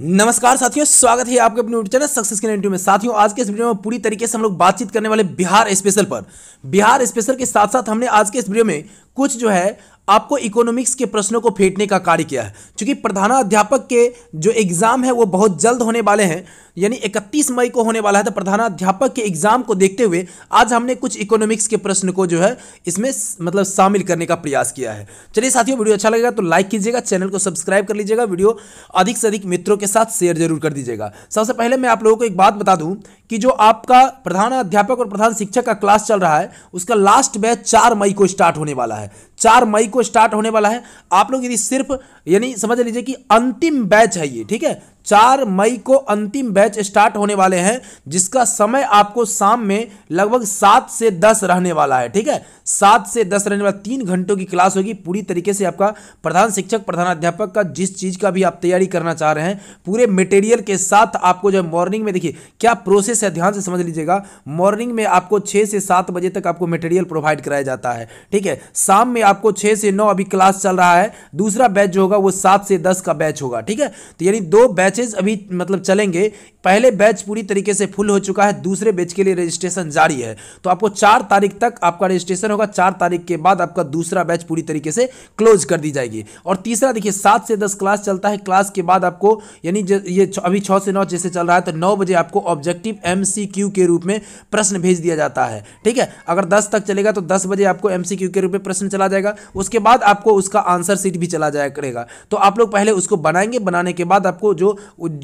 नमस्कार साथियों स्वागत है आपके अपने यूट्यूब चैनल सक्सेस के इंटरव्यू में साथियों आज के इस वीडियो में पूरी तरीके से हम लोग बातचीत करने वाले बिहार स्पेशल पर बिहार स्पेशल के साथ साथ हमने आज के इस वीडियो में कुछ जो है आपको इकोनॉमिक्स के प्रश्नों को फेंटने का कार्य किया है क्योंकि प्रधानाध्यापक के जो एग्ज़ाम है वो बहुत जल्द होने वाले हैं यानी 31 मई को होने वाला है तो प्रधानाध्यापक के एग्ज़ाम को देखते हुए आज हमने कुछ इकोनॉमिक्स के प्रश्न को जो है इसमें मतलब शामिल करने का प्रयास किया है चलिए साथियों वीडियो अच्छा लगेगा तो लाइक कीजिएगा चैनल को सब्सक्राइब कर लीजिएगा वीडियो अधिक से अधिक मित्रों के साथ शेयर जरूर कर दीजिएगा सबसे पहले मैं आप लोगों को एक बात बता दूँ कि जो आपका प्रधानाध्यापक और प्रधान शिक्षक का क्लास चल रहा है उसका लास्ट बैच चार मई को स्टार्ट होने वाला है by चार मई को स्टार्ट होने वाला है आप लोग यदि सिर्फ यानी समझ लीजिए कि अंतिम बैच है ये ठीक है चार मई को अंतिम बैच स्टार्ट होने वाले हैं जिसका समय आपको शाम में लगभग सात से दस रहने वाला है ठीक है सात से दस रहने वाला तीन घंटों की क्लास होगी पूरी तरीके से आपका प्रधान शिक्षक प्रधानाध्यापक का जिस चीज़ का भी आप तैयारी करना चाह रहे हैं पूरे मटेरियल के साथ आपको जो मॉर्निंग में देखिए क्या प्रोसेस है ध्यान से समझ लीजिएगा मॉर्निंग में आपको छह से सात बजे तक आपको मेटेरियल प्रोवाइड कराया जाता है ठीक है शाम में आपको छः से नौ अभी क्लास चल रहा है दूसरा बैच जो होगा वो सात से दस का बैच होगा ठीक है तो यानी दो बैचेज अभी मतलब चलेंगे पहले बैच पूरी तरीके से फुल हो चुका है दूसरे बैच के लिए रजिस्ट्रेशन जारी है तो आपको चार तारीख तक आपका रजिस्ट्रेशन होगा चार तारीख के बाद आपका दूसरा बैच पूरी तरीके से क्लोज कर दी जाएगी और तीसरा देखिए सात से दस क्लास चलता है क्लास के बाद आपको यानी ये अभी छः से नौ जैसे चल रहा है तो नौ बजे आपको ऑब्जेक्टिव एम के रूप में प्रश्न भेज दिया जाता है ठीक है अगर दस तक चलेगा तो दस बजे आपको एम के रूप में प्रश्न चला जाएगा जाएगा उसके बाद आपको उसका आंसर सीट भी चला जाया करेगा तो आप लोग पहले उसको बनाएंगे बनाने के बाद आपको जो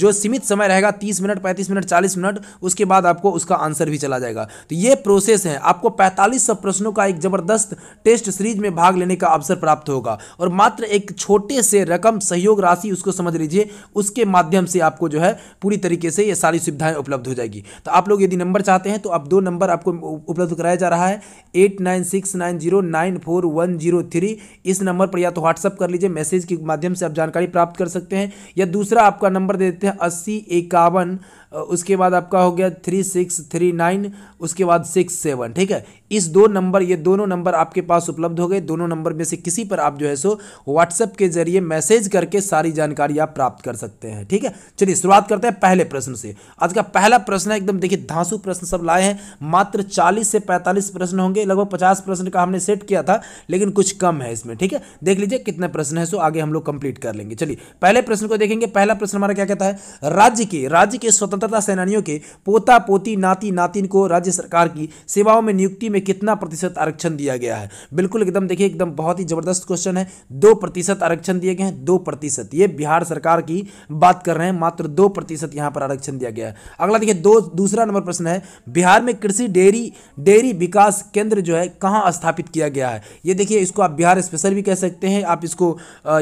जो सीमित समय रहेगा तीस मिनट पैंतीस मिनट चालीस मिनट उसके बाद आपको उसका आंसर भी चला जाएगा तो ये प्रोसेस है आपको पैंतालीस सब प्रश्नों का एक जबरदस्त टेस्ट सीरीज में भाग लेने का अवसर प्राप्त होगा और मात्र एक छोटे से रकम सहयोग राशि उसको समझ लीजिए उसके माध्यम से आपको जो है पूरी तरीके से ये सारी सुविधाएं उपलब्ध हो जाएगी तो आप लोग यदि नंबर चाहते हैं तो आप दो नंबर आपको उपलब्ध कराया जा रहा है eight nine six nine zero nine four one zero three इस नंबर पर या तो व्हाट्सअप कर लीजिए मैसेज के माध्यम से आप जानकारी प्राप्त कर सकते हैं या दूसरा आपका नंबर दे देते हैं अस्सी इक्यावन उसके बाद आपका हो गया थ्री सिक्स थ्री नाइन उसके बाद सिक्स सेवन ठीक है इस दो नंबर ये दोनों नंबर आपके पास उपलब्ध हो गए दोनों नंबर में से किसी पर आप जो है सो व्हाट्सएप के जरिए मैसेज करके सारी जानकारी आप प्राप्त कर सकते हैं ठीक है चलिए शुरुआत करते हैं पहले प्रश्न से आज का पहला प्रश्न है एकदम देखिए धांसु प्रश्न सब लाए हैं मात्र चालीस से पैंतालीस प्रश्न होंगे लगभग पचास प्रश्न का हमने सेट किया था लेकिन कुछ कम है इसमें ठीक है देख लीजिए कितने प्रश्न है सो आगे हम लोग कंप्लीट कर लेंगे चलिए पहले प्रश्न को देखेंगे पहला प्रश्न हमारा क्या कहता है राज्य के राज्य के स्वतंत्र स्वतंत्रता सेनानियों के पोता पोती नाती नातिन को राज्य सरकार की सेवाओं में नियुक्ति में कितना प्रतिशत आरक्षण दिया गया है बिल्कुल एकदम देखिए एकदम बहुत ही ज़बरदस्त क्वेश्चन है दो प्रतिशत आरक्षण दिए गए हैं दो प्रतिशत ये बिहार सरकार की बात कर रहे हैं मात्र दो प्रतिशत यहाँ पर आरक्षण दिया गया है अगला देखिए दो दूसरा नंबर प्रश्न है बिहार में कृषि डेयरी डेयरी विकास केंद्र जो है कहाँ स्थापित किया गया है ये देखिए इसको आप बिहार स्पेशल भी कह सकते हैं आप इसको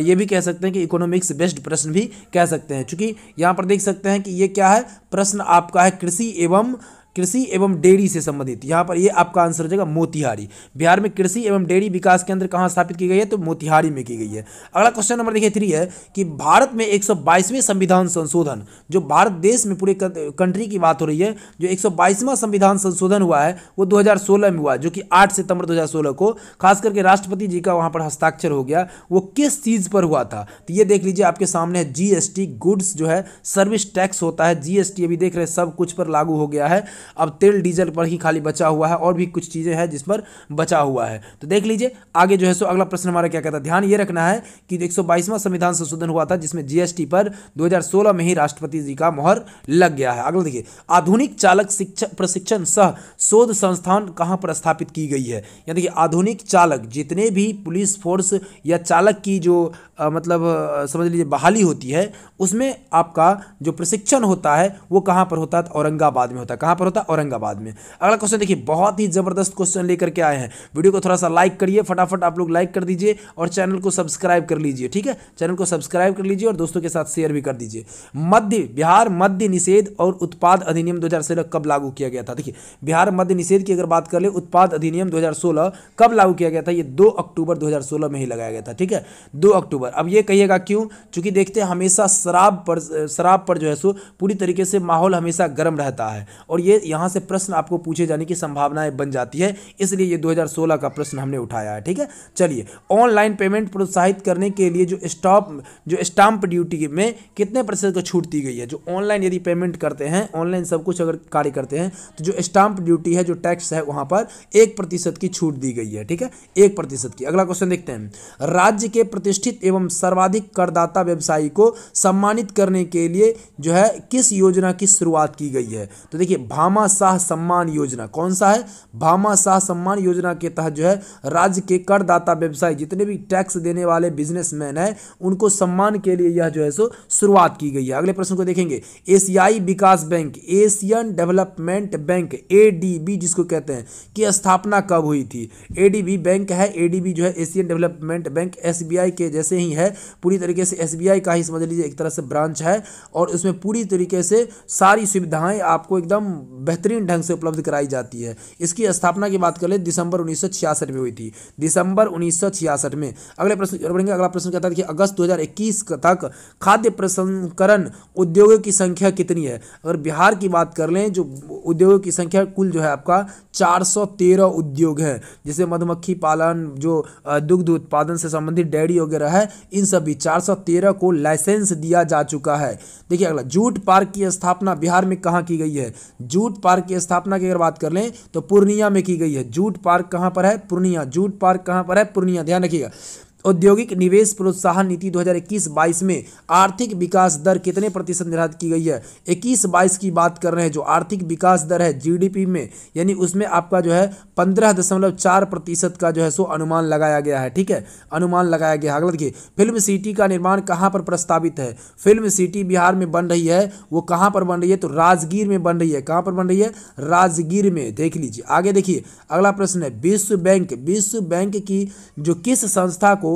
ये भी कह सकते हैं कि इकोनॉमिक्स बेस्ट प्रश्न भी कह सकते हैं चूंकि यहाँ पर देख सकते हैं कि ये क्या है प्रश्न आपका है कृषि एवं कृषि एवं डेयरी से संबंधित यहाँ पर ये आपका आंसर हो जाएगा मोतिहारी बिहार में कृषि एवं डेयरी विकास केंद्र कहाँ स्थापित की गई है तो मोतिहारी में की गई है अगला क्वेश्चन नंबर देखिए थ्री है कि भारत में एक संविधान संशोधन जो भारत देश में पूरे कंट्री की बात हो रही है जो एक संविधान संशोधन हुआ है वो दो में हुआ जो कि आठ सितंबर दो को खास करके राष्ट्रपति जी का वहाँ पर हस्ताक्षर हो गया वो किस चीज़ पर हुआ था तो ये देख लीजिए आपके सामने जीएसटी गुड्स जो है सर्विस टैक्स होता है जीएसटी अभी देख रहे हैं सब कुछ पर लागू हो गया है अब तेल डीजल पर ही खाली बचा हुआ है और भी कुछ चीज़ें हैं जिस पर बचा हुआ है तो देख लीजिए आगे जो है सो अगला प्रश्न हमारा क्या कहता है ध्यान ये रखना है कि एक संविधान संशोधन हुआ था जिसमें जीएसटी पर 2016 में ही राष्ट्रपति जी का मोहर लग गया है अगला देखिए आधुनिक चालक शिक्षा प्रशिक्षण सह शोध संस्थान कहाँ पर स्थापित की गई है या देखिए आधुनिक चालक जितने भी पुलिस फोर्स या चालक की जो आ, मतलब समझ लीजिए बहाली होती है उसमें आपका जो प्रशिक्षण होता है वो कहां पर होता है औरंगाबाद में होता है कहां पर होता है होता है औरंगाबाद में अगला क्वेश्चन देखिए बहुत ही ज़बरदस्त क्वेश्चन लेकर के आए हैं वीडियो को थोड़ा सा लाइक करिए फटाफट आप लोग लाइक कर दीजिए और चैनल को सब्सक्राइब कर लीजिए ठीक है चैनल को सब्सक्राइब कर लीजिए और दोस्तों के साथ शेयर भी कर दीजिए मध्य बिहार मध्य निषेध और उत्पाद अधिनियम दो कब लागू किया गया था देखिए बिहार मध्य निषेध की अगर बात कर ले उत्पाद अधिनियम दो कब लागू किया गया था ये दो अक्टूबर दो में ही लगाया गया था ठीक है दो अक्टूबर अब ये कहिएगा क्यों चूंकि देखते हैं हमेशा शराब पर शराब पर जो है सो पूरी तरीके से माहौल हमेशा गर्म रहता है और ये यहाँ से प्रश्न आपको पूछे जाने की संभावनाएं बन जाती है इसलिए ये 2016 का प्रश्न हमने उठाया है ठीक है चलिए ऑनलाइन पेमेंट प्रोत्साहित करने के लिए जो स्टॉप जो स्टाम्प ड्यूटी में कितने प्रतिशत का छूट दी गई है जो ऑनलाइन यदि पेमेंट करते हैं ऑनलाइन सब कुछ अगर कार्य करते हैं तो जो स्टाम्प ड्यूटी है जो टैक्स है वहाँ पर एक की छूट दी गई है ठीक है एक की अगला क्वेश्चन देखते हैं राज्य के प्रतिष्ठित एवं सर्वाधिक करदाता व्यवसायी को सम्मानित करने के लिए जो है किस योजना की शुरुआत की गई है तो देखिए भामा शाह सम्मान योजना कौन सा है भामा शाह सम्मान योजना के तहत जो है राज्य के करदाता व्यवसाय जितने भी टैक्स देने वाले बिजनेसमैन हैं उनको सम्मान के लिए यह जो है सो शुरुआत की गई है अगले प्रश्न को देखेंगे एशियाई विकास बैंक एशियन डेवलपमेंट बैंक ए जिसको कहते हैं कि स्थापना कब हुई थी ए बैंक है ए जो है एशियन डेवलपमेंट बैंक एस के जैसे ही है पूरी तरीके से एस का ही समझ लीजिए एक तरह से ब्रांच है और उसमें पूरी तरीके से सारी सुविधाएं आपको एकदम बेहतरीन ढंग से उपलब्ध कराई जाती है इसकी स्थापना की बात करें दिसंबर उन्नीस में हुई थी दिसंबर उन्नीस में अगले प्रश्न बढ़ेंगे अगला प्रश्न कहता है कि अगस्त 2021 तक खाद्य प्रसंस्करण उद्योगों की संख्या कितनी है अगर बिहार की बात कर लें जो उद्योगों की संख्या कुल जो है आपका 413 उद्योग है जैसे मधुमक्खी पालन जो दुग्ध उत्पादन से संबंधित डेयरी वगैरह है इन सभी चार को लाइसेंस दिया जा चुका है देखिए अगला जूट पार्क की स्थापना बिहार में कहाँ की गई है जूट जूट पार्क की स्थापना की अगर बात कर लें तो पूर्णिया में की गई है जूट पार्क कहाँ पर है पूर्णिया जूट पार्क कहाँ पर है पूर्णिया ध्यान रखिएगा औद्योगिक निवेश प्रोत्साहन नीति 2021-22 में आर्थिक विकास दर कितने प्रतिशत निर्धारित की गई है 21-22 की बात कर रहे हैं जो आर्थिक विकास दर है जीडीपी में यानी उसमें आपका जो है पंद्रह दशमलव चार प्रतिशत का जो है सो अनुमान लगाया गया है ठीक है अनुमान लगाया गया है अगला देखिए फिल्म सिटी का निर्माण कहाँ पर प्रस्तावित है फिल्म सिटी बिहार में बन रही है वो कहाँ पर बन रही है तो राजगीर में बन रही है कहाँ पर बन रही है राजगीर में देख लीजिए आगे देखिए अगला प्रश्न है विश्व बैंक विश्व बैंक की जो किस संस्था को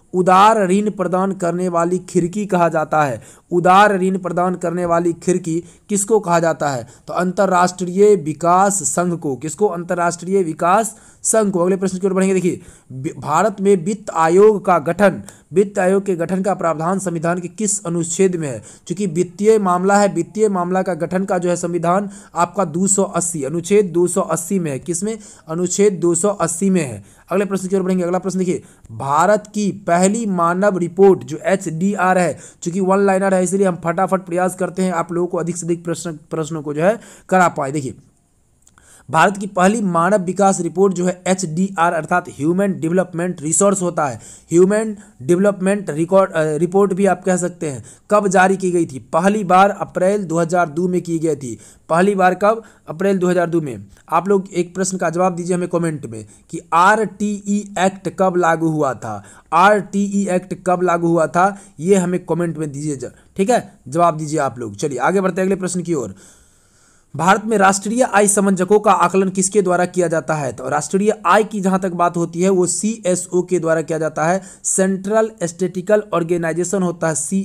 उदार ऋण प्रदान करने वाली खिड़की कहा जाता है उदार ऋण प्रदान करने वाली खिड़की किसको कहा जाता है तो अंतर्राष्ट्रीय विकास संघ को किसको अंतर्राष्ट्रीय विकास संघ को अगले प्रश्न की ओर बढ़ेंगे देखिए भारत में वित्त आयोग का गठन वित्त आयोग के गठन का प्रावधान संविधान के किस अनुच्छेद में है क्योंकि वित्तीय मामला है वित्तीय मामला का गठन का जो है संविधान आपका 280 अनुच्छेद 280 में है किसमें अनुच्छेद 280 में है अगले प्रश्न की ओर बढ़ेंगे अगला प्रश्न देखिए भारत की पह पहली मानव रिपोर्ट जो एच है चूंकि वन लाइनर है इसलिए हम फटाफट प्रयास करते हैं आप लोगों को अधिक से अधिक प्रश्न प्रश्नों को जो है करा पाए देखिए भारत की पहली मानव विकास रिपोर्ट जो है एच अर्थात ह्यूमन डेवलपमेंट रिसोर्स होता है ह्यूमन डेवलपमेंट रिकॉर्ड रिपोर्ट भी आप कह सकते हैं कब जारी की गई थी पहली बार अप्रैल 2002 में की गई थी पहली बार कब अप्रैल 2002 में आप लोग एक प्रश्न का जवाब दीजिए हमें कमेंट में कि आर एक्ट कब लागू हुआ था आर एक्ट कब लागू हुआ था ये हमें कॉमेंट में दीजिए ठीक है जवाब दीजिए आप लोग चलिए आगे बढ़ते अगले प्रश्न की ओर भारत में राष्ट्रीय आय समंजकों का आकलन किसके द्वारा किया जाता है तो राष्ट्रीय आय की जहां तक बात होती है वो सी के द्वारा किया जाता है सेंट्रल स्टेटिकल ऑर्गेनाइजेशन होता है सी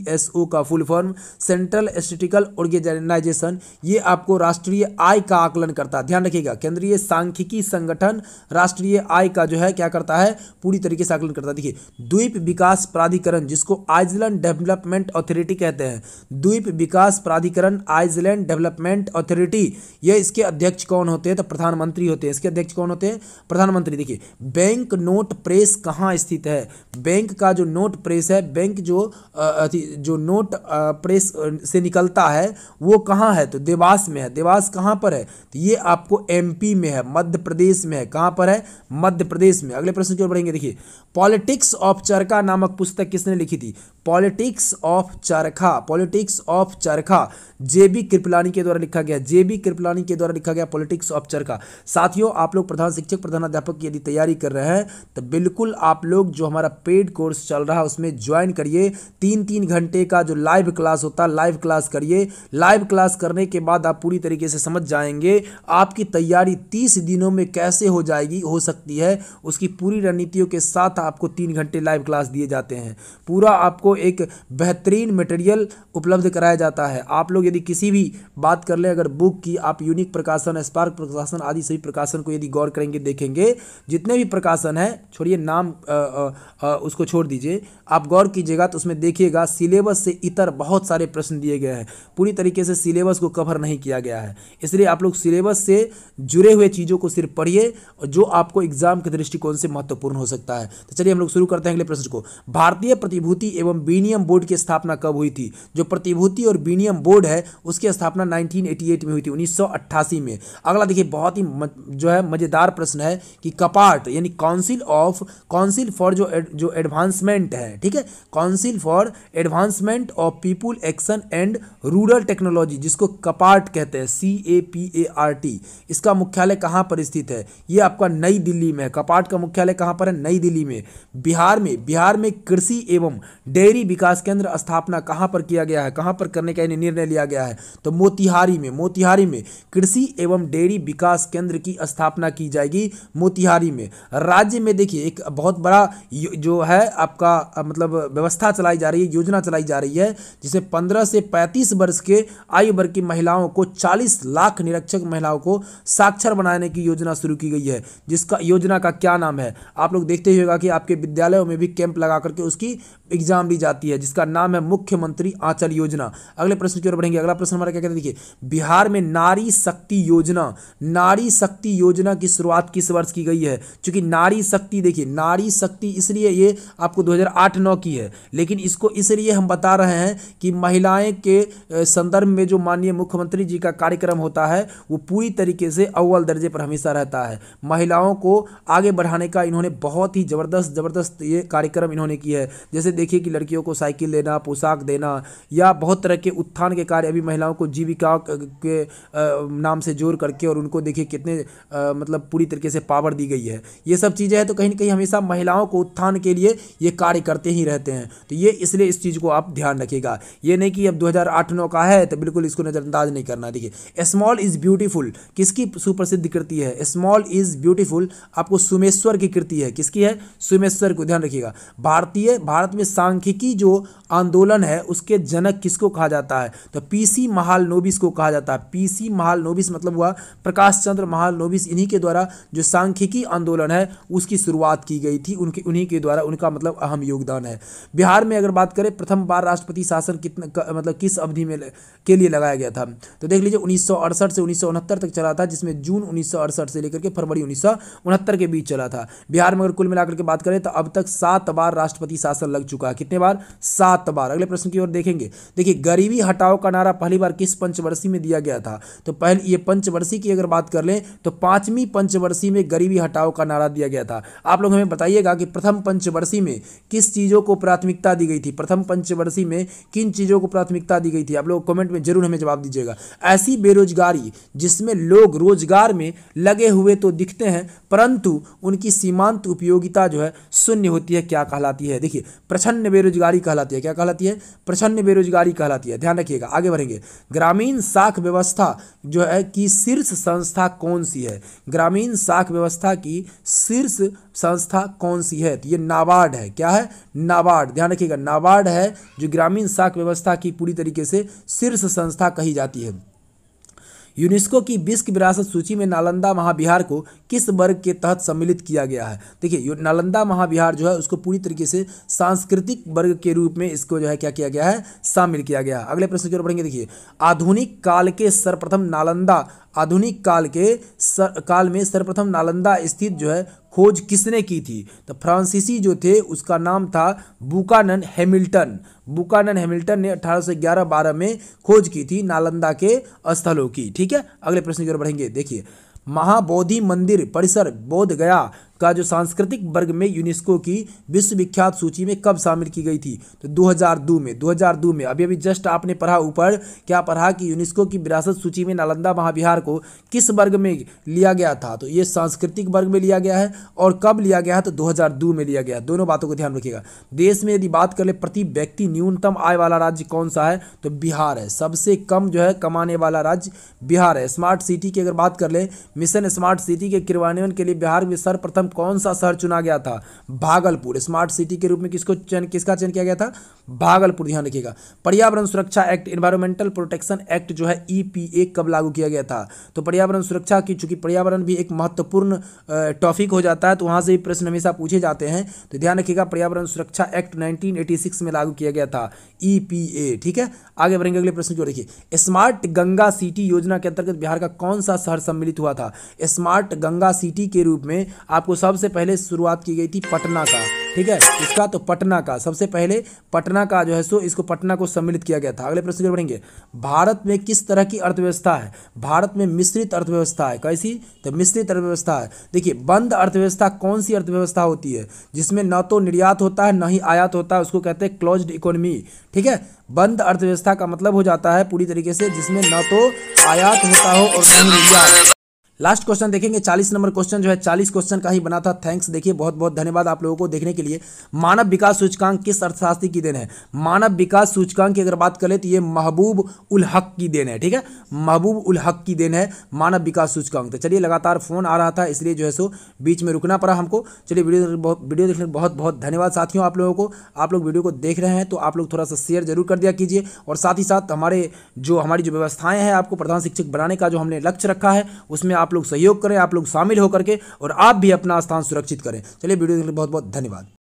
का full form central statical organization ये आपको राष्ट्रीय आय का आकलन करता है ध्यान रखिएगा केंद्रीय सांख्यिकी संगठन राष्ट्रीय आय का जो है क्या करता है पूरी तरीके से आकलन करता है देखिए द्वीप विकास प्राधिकरण जिसको आइजलैंड डेवलपमेंट अथॉरिटी कहते हैं द्वीप विकास प्राधिकरण आइजलैंड डेवलपमेंट अथॉरिटी कमेटी ये इसके अध्यक्ष कौन होते हैं तो प्रधानमंत्री होते हैं इसके अध्यक्ष कौन होते हैं प्रधानमंत्री देखिए बैंक नोट प्रेस कहाँ स्थित है बैंक का जो नोट प्रेस है बैंक जो जो नोट प्रेस से निकलता है वो कहाँ है तो देवास में है देवास कहाँ पर है तो ये आपको एम में है मध्य प्रदेश में है कहाँ पर है मध्य प्रदेश में अगले प्रश्न क्यों बढ़ेंगे देखिए पॉलिटिक्स ऑफ चरखा नामक पुस्तक किसने लिखी थी politics of Charkha politics of Charkha J B Kripalani के द्वारा लिखा गया जे बी कृपलानी के द्वारा लिखा गया पॉलिटिक्स ऑफ चरखा साथियों आप लोग प्रधान शिक्षक प्रधानाध्यापक की यदि तैयारी कर रहे हैं तो बिल्कुल आप लोग जो हमारा पेड कोर्स चल रहा है उसमें ज्वाइन करिए तीन तीन घंटे का जो लाइव क्लास होता है लाइव क्लास करिए लाइव क्लास करने के बाद आप पूरी तरीके से समझ जाएंगे आपकी तैयारी तीस दिनों में कैसे हो जाएगी हो सकती है उसकी पूरी रणनीतियों के साथ आपको तीन घंटे लाइव क्लास दिए जाते हैं पूरा आपको एक बेहतरीन मटेरियल उपलब्ध कराया जाता है आप लोग यदि किसी भी बात कर लें अगर बुक बुक की आप यूनिक प्रकाशन स्पार्क प्रकाशन आदि सभी प्रकाशन को यदि गौर करेंगे देखेंगे जितने भी प्रकाशन है छोड़िए नाम आ, आ, आ, उसको छोड़ दीजिए आप गौर कीजिएगा तो उसमें देखिएगा सिलेबस से इतर बहुत सारे प्रश्न दिए गए हैं पूरी तरीके से सिलेबस को कवर नहीं किया गया है इसलिए आप लोग सिलेबस से जुड़े हुए चीज़ों को सिर्फ पढ़िए जो आपको एग्जाम के दृष्टिकोण से महत्वपूर्ण हो सकता है तो चलिए हम लोग शुरू करते हैं अगले प्रश्न को भारतीय प्रतिभूति एवं विनियम बोर्ड की स्थापना कब हुई थी जो प्रतिभूति और विनियम बोर्ड है उसकी स्थापना 1988 में हुई थी उन्नीस में अगला देखिए बहुत ही जो है मज़ेदार प्रश्न है कि कपार्ट यानी काउंसिल ऑफ काउंसिल फॉर जो जो एडवांसमेंट है ठीक है council for advancement of people action and rural technology जिसको कपार्ट कहते हैं C A P A R T इसका मुख्यालय कहाँ पर स्थित है ये आपका नई दिल्ली में है कपार्ट का मुख्यालय कहाँ पर है नई दिल्ली में बिहार में बिहार में कृषि एवं डेयरी विकास केंद्र स्थापना कहाँ पर किया गया है कहाँ पर करने का निर्णय लिया गया है तो मोतिहारी में मोतिहारी मोतिहारी में कृषि एवं डेयरी विकास केंद्र की स्थापना की जाएगी मोतिहारी में राज्य में देखिए एक बहुत बड़ा जो है आपका मतलब व्यवस्था चलाई जा रही है योजना चलाई जा रही है जिसे पंद्रह से पैंतीस वर्ष के आयु वर्ग की महिलाओं को चालीस लाख निरक्षक महिलाओं को साक्षर बनाने की योजना शुरू की गई है जिसका योजना का क्या नाम है आप लोग देखते ही होगा कि आपके विद्यालयों में भी कैंप लगा करके उसकी एग्जाम ली जाती है जिसका नाम है मुख्यमंत्री आंचल योजना अगले प्रश्न की ओर बढ़ेंगे अगला प्रश्न हमारा क्या कहते हैं देखिए बिहार में नारी शक्ति योजना नारी शक्ति योजना की शुरुआत किस वर्ष की गई है चूंकि नारी शक्ति देखिए नारी शक्ति इसलिए ये आपको 2008-9 की है लेकिन इसको इसलिए हम बता रहे हैं कि महिलाएं के संदर्भ में जो माननीय मुख्यमंत्री जी का कार्यक्रम होता है वो पूरी तरीके से अव्वल दर्जे पर हमेशा रहता है महिलाओं को आगे बढ़ाने का इन्होंने बहुत ही ज़बरदस्त ज़बरदस्त ये कार्यक्रम इन्होंने किया है जैसे देखिए कि लड़कियों को साइकिल देना पोशाक देना या बहुत तरह के उत्थान के कार्य अभी महिलाओं को जीविका के नाम से जोड़ करके और उनको देखिए कितने मतलब पूरी तरीके से पावर दी गई है ये सब चीज़ें हैं तो कहीं ना कहीं हमेशा महिलाओं को उत्थान के लिए ये कार्य करते ही रहते हैं तो ये इसलिए इस चीज़ को आप ध्यान रखिएगा ये नहीं कि अब दो हज़ार का है तो बिल्कुल इसको नज़रअंदाज नहीं करना देखिए स्मॉल इज़ ब्यूटीफुल किसकी सुप्रसिद्ध कृति है स्मॉल इज़ ब्यूटीफुल आपको सुमेश्वर की कृति है किसकी है सुमेश्वर को ध्यान रखिएगा भारतीय भारत में सांख्यिकी जो आंदोलन है उसके जनक किसको कहा जाता है तो पीसी महालनोबिस को कहा जाता है पीसी महालनोबिस मतलब हुआ प्रकाश चंद्र महालनोबिस इन्हीं के द्वारा जो सांख्यिकी आंदोलन है उसकी शुरुआत की गई थी उनके उन्हीं के द्वारा उनका मतलब अहम योगदान है बिहार में अगर बात करें प्रथम बार राष्ट्रपति शासन कितना मतलब किस अवधि में के लिए लगाया गया था तो देख लीजिए उन्नीस से उन्नीस तक चला था जिसमें जून उन्नीस से लेकर के फरवरी उन्नीस के बीच चला था बिहार में अगर कुल मिलाकर के बात करें तो अब तक सात बार राष्ट्रपति शासन लग चुका है कितने बार सात बार अगले प्रश्न की ओर देखेंगे देखिए गरीबी हटाओ का नारा पहली बार किस पंचवर्षीय में दिया गया था तो पहले ये पंचवर्षीय की अगर बात कर लें तो पाँचवीं पंचवर्षीय में गरीबी हटाओ का नारा दिया गया था आप लोग हमें बताइएगा कि प्रथम पंचवर्षीय में किस चीज़ों को प्राथमिकता दी गई थी प्रथम पंचवर्षीय में किन चीज़ों को प्राथमिकता दी गई थी आप लोग कॉमेंट में जरूर हमें जवाब दीजिएगा ऐसी बेरोजगारी जिसमें लोग रोजगार में लगे हुए तो दिखते हैं परंतु उनकी सीमांत उपयोगिता जो है शून्य होती है क्या कहलाती है देखिए प्रचन्न बेरोजगारी कहलाती है क्या कहलाती है प्रचन्न बेरोजगारी कहलाती है ध्यान रखिएगा आगे बढ़ेंगे ग्रामीण साख व्यवस्था व्यवस्था जो है कि शीर्ष संस्था कौन सी है ग्रामीण शाख व्यवस्था की शीर्ष संस्था कौन सी है तो ये नाबार्ड है क्या है नाबार्ड ध्यान रखिएगा नाबार्ड है जो ग्रामीण शाख व्यवस्था की पूरी तरीके से शीर्ष संस्था कही जाती है यूनेस्को की विश्व विरासत सूची में नालंदा महाविहार को किस वर्ग के तहत सम्मिलित किया गया है देखिए नालंदा महाविहार जो है उसको पूरी तरीके से सांस्कृतिक वर्ग के रूप में इसको जो है क्या किया गया है शामिल किया गया है अगले प्रश्न की ओर बढ़ेंगे देखिए आधुनिक काल के सर्वप्रथम नालंदा आधुनिक काल के सर, काल में सर्वप्रथम नालंदा स्थित जो है खोज किसने की थी तो फ्रांसीसी जो थे उसका नाम था बुकानन हैमिल्टन बुकानन हैमिल्टन ने 1811-12 में खोज की थी नालंदा के स्थलों की ठीक है अगले प्रश्न की ओर बढ़ेंगे देखिए महाबोधि मंदिर परिसर बोध गया का जो सांस्कृतिक वर्ग में यूनेस्को की विश्वविख्यात सूची में कब शामिल की गई थी तो 2002 में 2002 में अभी अभी जस्ट आपने पढ़ा ऊपर क्या पढ़ा कि यूनेस्को की विरासत सूची में नालंदा महाविहार को किस वर्ग में लिया गया था तो ये सांस्कृतिक वर्ग में लिया गया है और कब लिया गया है तो दो में लिया गया दोनों बातों को ध्यान रखिएगा देश में यदि बात कर ले प्रति व्यक्ति न्यूनतम आय वाला राज्य कौन सा है तो बिहार है सबसे कम जो है कमाने वाला राज्य बिहार है स्मार्ट सिटी की अगर बात कर ले मिशन स्मार्ट सिटी के क्रियान्वयन के लिए बिहार में सर्वप्रथम सर्वप्रथम मतलब कौन सा शहर चुना गया था भागलपुर स्मार्ट सिटी के रूप में किसको चयन किसका चयन किया गया था भागलपुर ध्यान रखिएगा पर्यावरण सुरक्षा एक्ट इन्वायरमेंटल प्रोटेक्शन एक्ट जो है ईपीए e कब लागू किया गया था तो पर्यावरण सुरक्षा की चूंकि पर्यावरण भी एक महत्वपूर्ण टॉपिक हो जाता है तो वहाँ से भी प्रश्न हमेशा पूछे जाते हैं तो ध्यान रखिएगा पर्यावरण सुरक्षा एक्ट 1986 में लागू किया गया था ईपीए e ठीक है आगे बढ़ेंगे अगले प्रश्न की ओर देखिए स्मार्ट गंगा सिटी योजना के अंतर्गत बिहार का कौन सा शहर सम्मिलित हुआ था स्मार्ट गंगा सिटी के रूप में आपको सबसे पहले शुरुआत की गई थी पटना का ठीक है इसका तो पटना का सबसे पहले पटना का जो है सो इसको पटना को सम्मिलित किया गया था अगले प्रश्न की बढ़ेंगे भारत में किस तरह की अर्थव्यवस्था है भारत में मिश्रित अर्थव्यवस्था है कैसी तो मिश्रित अर्थव्यवस्था है देखिए बंद अर्थव्यवस्था कौन सी अर्थव्यवस्था होती है जिसमें न तो निर्यात होता है न ही आयात होता है उसको कहते हैं क्लोज इकोनॉमी ठीक है बंद अर्थव्यवस्था का मतलब हो जाता है पूरी तरीके से जिसमें न तो आयात होता हो और न निर्यात लास्ट क्वेश्चन देखेंगे चालीस नंबर क्वेश्चन जो है चालीस क्वेश्चन का ही बना था थैंक्स देखिए बहुत बहुत धन्यवाद आप लोगों को देखने के लिए मानव विकास सूचकांक किस अर्थशास्त्री की देन है मानव विकास सूचकांक की अगर बात करें तो ये महबूब उल हक की देन है ठीक है महबूब उल हक की देन है मानव विकास सूचकांक तो चलिए लगातार फोन आ रहा था इसलिए जो है सो बीच में रुकना पड़ा हमको चलिए वीडियो वीडियो देखने बहुत बहुत धन्यवाद साथियों आप लोगों को आप लोग वीडियो को देख रहे हैं तो आप लोग थोड़ा सा शेयर जरूर कर दिया कीजिए और साथ ही साथ हमारे जो हमारी जो व्यवस्थाएँ हैं आपको प्रधान शिक्षक बनाने का जो हमने लक्ष्य रखा है उसमें आप लोग सहयोग करें आप लोग शामिल होकर के और आप भी अपना स्थान सुरक्षित करें चलिए वीडियो देखने बहुत बहुत धन्यवाद